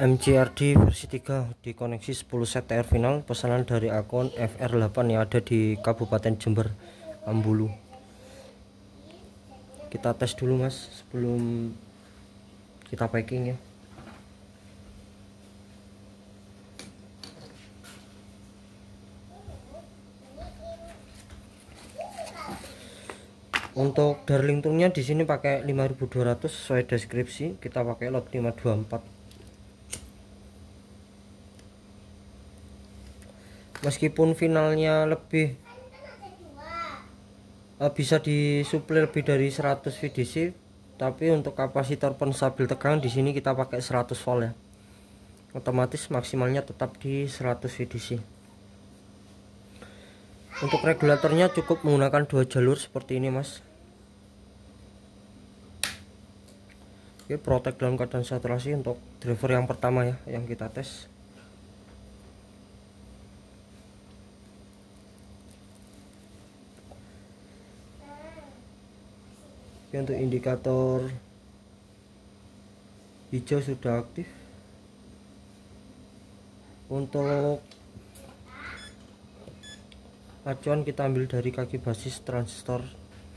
MGRD versi 3 dikoneksi 10 set TR final pesanan dari akun FR8 yang ada di Kabupaten Jember Ambulu kita tes dulu mas sebelum kita packing ya untuk darling toolnya di sini pakai 5200 sesuai deskripsi kita pakai lot 524 meskipun finalnya lebih uh, bisa disuplai lebih dari 100 VDC tapi untuk kapasitor penstabil tegang di sini kita pakai 100 volt ya otomatis maksimalnya tetap di 100 VDC untuk regulatornya cukup menggunakan dua jalur seperti ini mas oke protek dalam keadaan saturasi untuk driver yang pertama ya yang kita tes Oke untuk indikator hijau sudah aktif untuk acuan kita ambil dari kaki basis transistor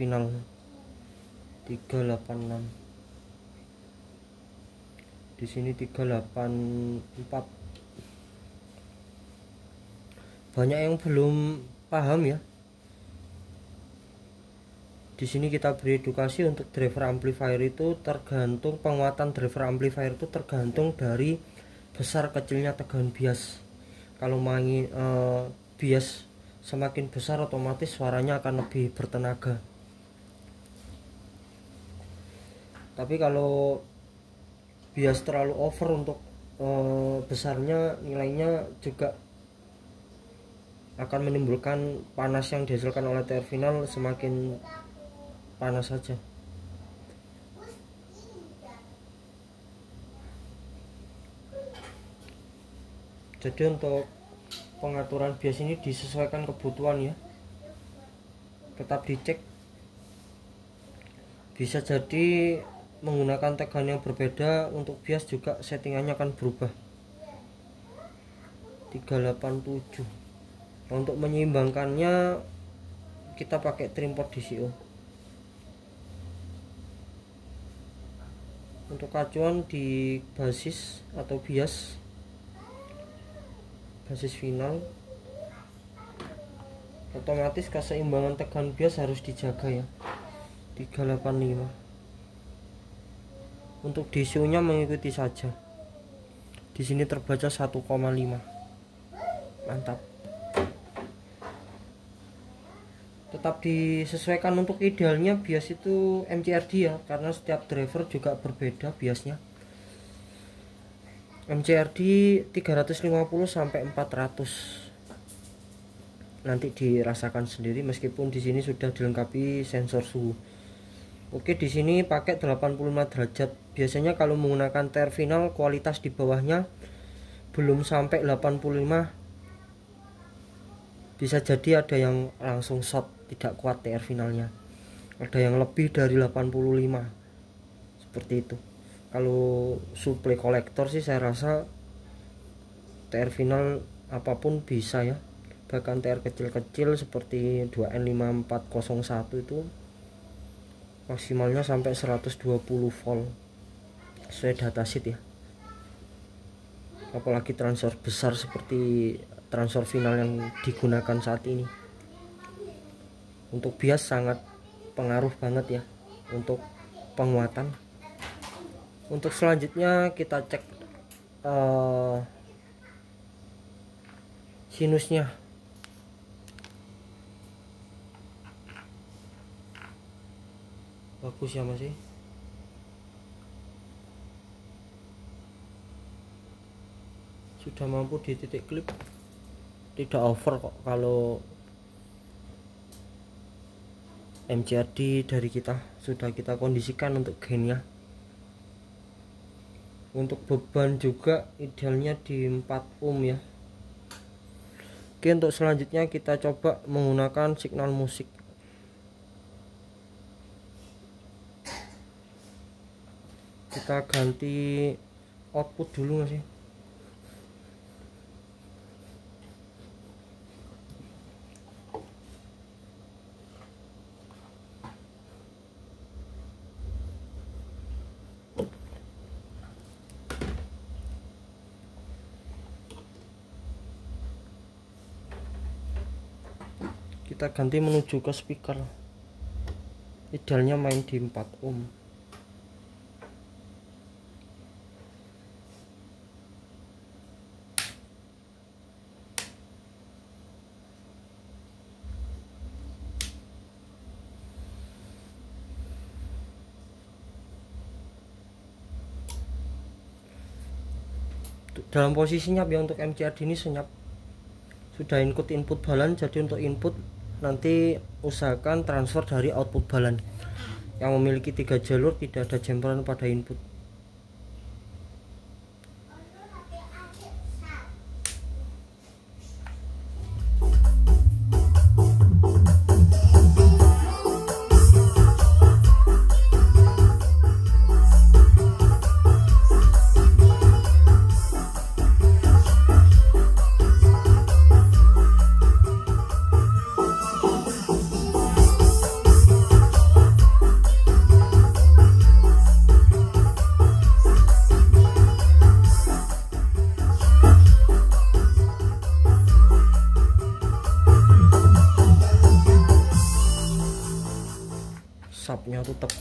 final 386 di sini 384 banyak yang belum paham ya di sini kita beri edukasi untuk driver amplifier itu tergantung penguatan driver amplifier itu tergantung dari besar kecilnya tegangan bias kalau main e, bias semakin besar otomatis suaranya akan lebih bertenaga tapi kalau bias terlalu over untuk e, besarnya nilainya juga akan menimbulkan panas yang dihasilkan oleh TR final semakin panas saja jadi untuk pengaturan bias ini disesuaikan kebutuhan ya tetap dicek bisa jadi menggunakan tegangan yang berbeda untuk bias juga settingannya akan berubah 387 untuk menyeimbangkannya kita pakai trim DCO untuk acuan di basis atau bias basis final otomatis keseimbangan tekan bias harus dijaga ya 385 untuk DCU nya mengikuti saja di sini terbaca 1,5 mantap tetap disesuaikan untuk idealnya bias itu MCRD ya karena setiap driver juga berbeda biasnya MCRD 350 sampai 400 nanti dirasakan sendiri meskipun di sini sudah dilengkapi sensor suhu Oke di sini pakai 85 derajat biasanya kalau menggunakan terminal kualitas di bawahnya belum sampai 85 bisa jadi ada yang langsung shot tidak kuat TR finalnya. Ada yang lebih dari 85. Seperti itu. Kalau suplai kolektor sih saya rasa TR final apapun bisa ya. Bahkan TR kecil-kecil seperti 2N5401 itu maksimalnya sampai 120 volt sesuai sheet ya apalagi transfer besar seperti transfer final yang digunakan saat ini untuk bias sangat pengaruh banget ya untuk penguatan untuk selanjutnya kita cek uh, sinusnya bagus ya masih ya? sudah mampu di titik klip tidak over kok kalau MCRD dari kita sudah kita kondisikan untuk gainnya untuk beban juga idealnya di 4 ohm ya Oke untuk selanjutnya kita coba menggunakan signal musik kita ganti output dulu masih. kita ganti menuju ke speaker idealnya main di 4 ohm dalam posisinya ya untuk MCR ini senyap sudah input input balan jadi untuk input nanti usahakan transfer dari output balan yang memiliki tiga jalur tidak ada jemperan pada input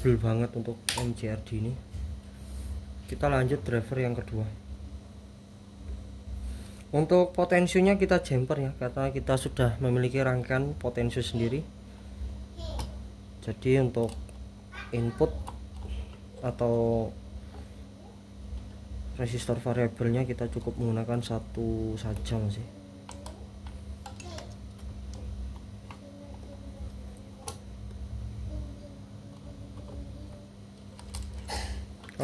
fleksibel banget untuk MCRD ini kita lanjut driver yang kedua untuk potensinya kita jumper ya karena kita sudah memiliki rangkaian potensi sendiri jadi untuk input atau resistor variabelnya kita cukup menggunakan satu saja masih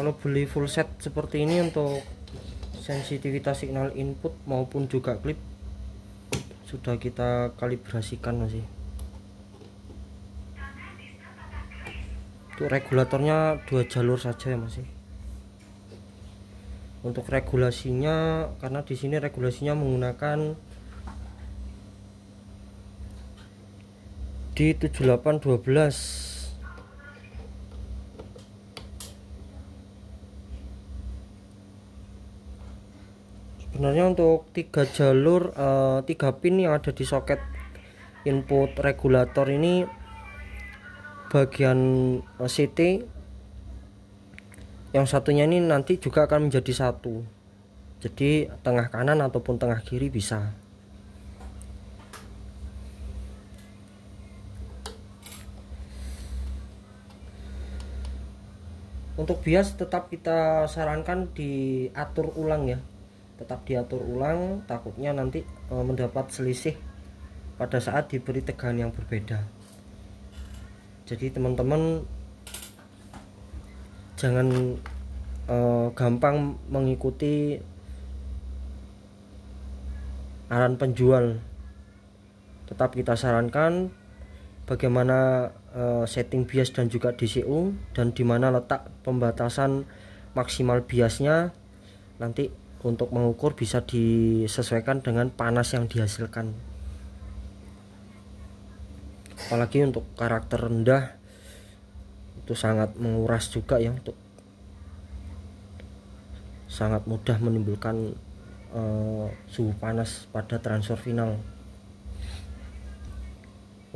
kalau beli full set seperti ini untuk sensitivitas signal input maupun juga klip sudah kita kalibrasikan masih untuk regulatornya dua jalur saja ya masih untuk regulasinya karena di sini regulasinya menggunakan di 7812 sebenarnya untuk tiga jalur uh, tiga pin yang ada di soket input regulator ini bagian eh, CT yang satunya ini nanti juga akan menjadi satu jadi tengah kanan ataupun tengah kiri bisa untuk bias tetap kita sarankan diatur ulang ya tetap diatur ulang takutnya nanti e, mendapat selisih pada saat diberi tegangan yang berbeda jadi teman-teman jangan e, gampang mengikuti arahan penjual tetap kita sarankan bagaimana e, setting bias dan juga DCU dan di mana letak pembatasan maksimal biasnya nanti untuk mengukur bisa disesuaikan dengan panas yang dihasilkan apalagi untuk karakter rendah itu sangat menguras juga ya untuk sangat mudah menimbulkan uh, suhu panas pada transfer final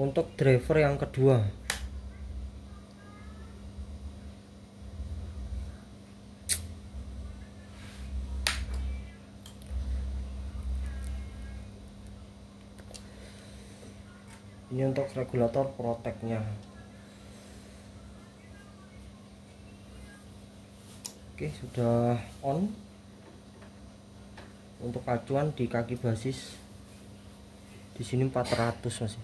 untuk driver yang kedua ini iya, untuk regulator proteknya oke sudah on untuk acuan di kaki basis di sini 400 masih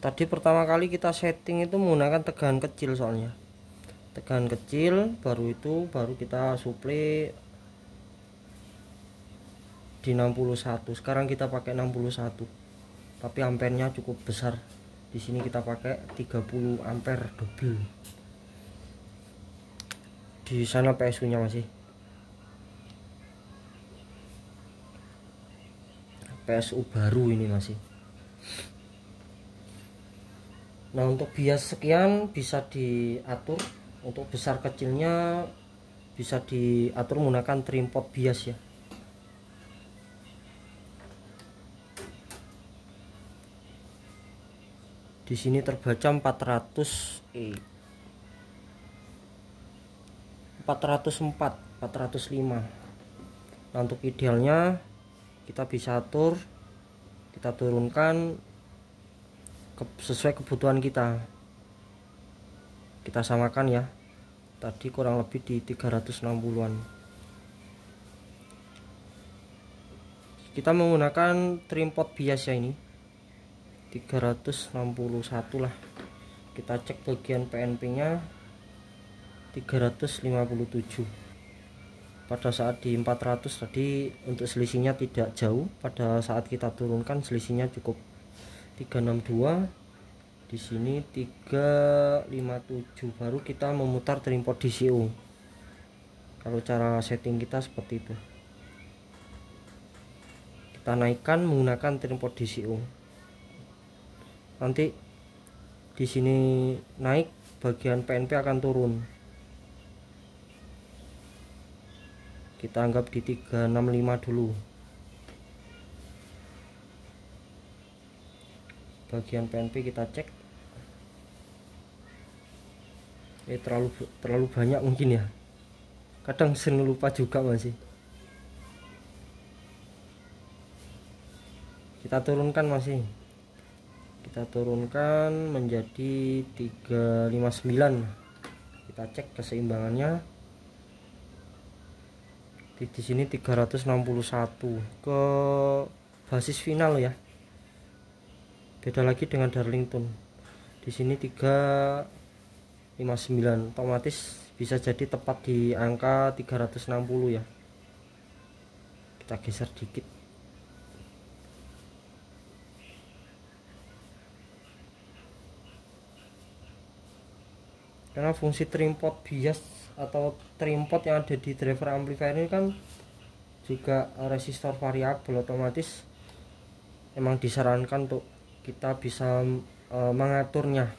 tadi pertama kali kita setting itu menggunakan tegangan kecil soalnya tegangan kecil baru itu baru kita suplai di 61 sekarang kita pakai 61 tapi ampernya cukup besar di sini kita pakai 30 ampere double di sana PSU nya masih PSU baru ini masih nah untuk bias sekian bisa diatur untuk besar kecilnya bisa diatur menggunakan trim pot bias ya di sini terbaca 400 e 404 405 nah untuk idealnya kita bisa atur kita turunkan ke, sesuai kebutuhan kita kita samakan ya tadi kurang lebih di 360-an kita menggunakan trim pot bias ya ini 361 lah kita cek bagian PNP nya 357 pada saat di 400 tadi untuk selisihnya tidak jauh pada saat kita turunkan selisihnya cukup 362 di sini 357 baru kita memutar terimport DCO kalau cara setting kita seperti itu kita naikkan menggunakan terimport DCO nanti di sini naik bagian PNP akan turun kita anggap di 365 dulu bagian PNP kita cek ini eh, terlalu terlalu banyak mungkin ya kadang sering lupa juga masih kita turunkan masih kita turunkan menjadi 359 kita cek keseimbangannya di sini 361 ke basis final ya beda lagi dengan Darlington di sini 359 otomatis bisa jadi tepat di angka 360 ya kita geser dikit karena fungsi trim pot bias atau trim pot yang ada di driver amplifier ini kan juga resistor variabel otomatis emang disarankan untuk kita bisa e, mengaturnya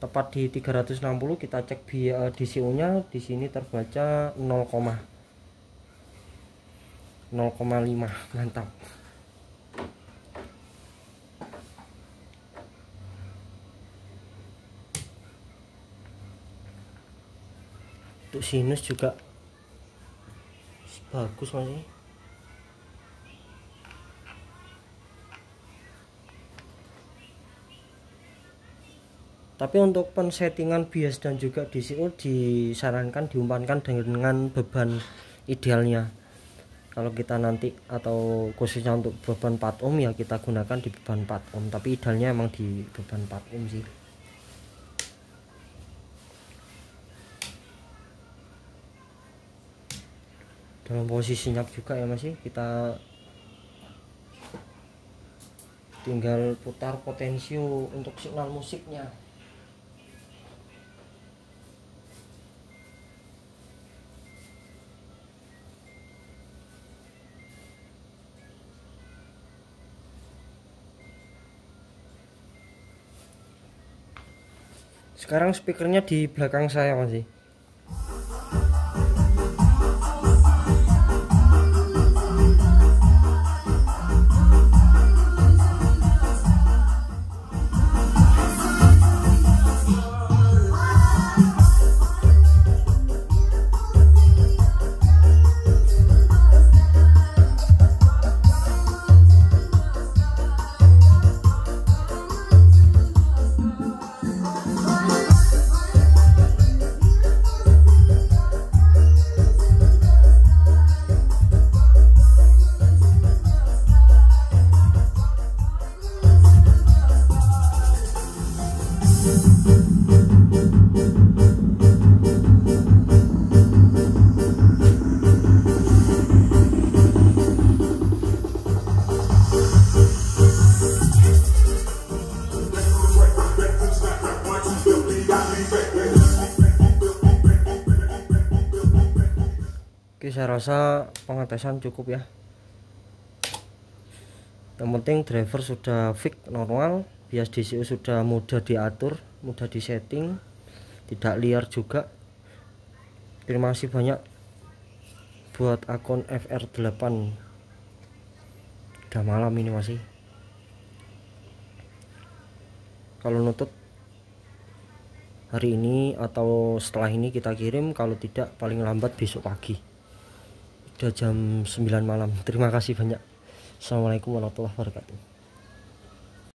tepat di 360 kita cek eh, di e, DCU nya di sini terbaca 0,0,5 mantap untuk sinus juga bagus masih tapi untuk pensettingan bias dan juga DCO oh, disarankan diumpankan dengan beban idealnya kalau kita nanti atau khususnya untuk beban 4 ohm ya kita gunakan di beban 4 ohm tapi idealnya emang di beban 4 ohm sih dalam posisi nyak juga ya masih ya. kita tinggal putar potensio untuk signal musiknya sekarang speakernya di belakang saya masih ya. rasa pengetesan cukup ya yang penting driver sudah fix normal bias DCU sudah mudah diatur mudah di setting, tidak liar juga terima kasih banyak buat akun FR8 udah malam ini masih kalau nutup hari ini atau setelah ini kita kirim kalau tidak paling lambat besok pagi udah jam 9 malam terima kasih banyak Assalamualaikum warahmatullahi wabarakatuh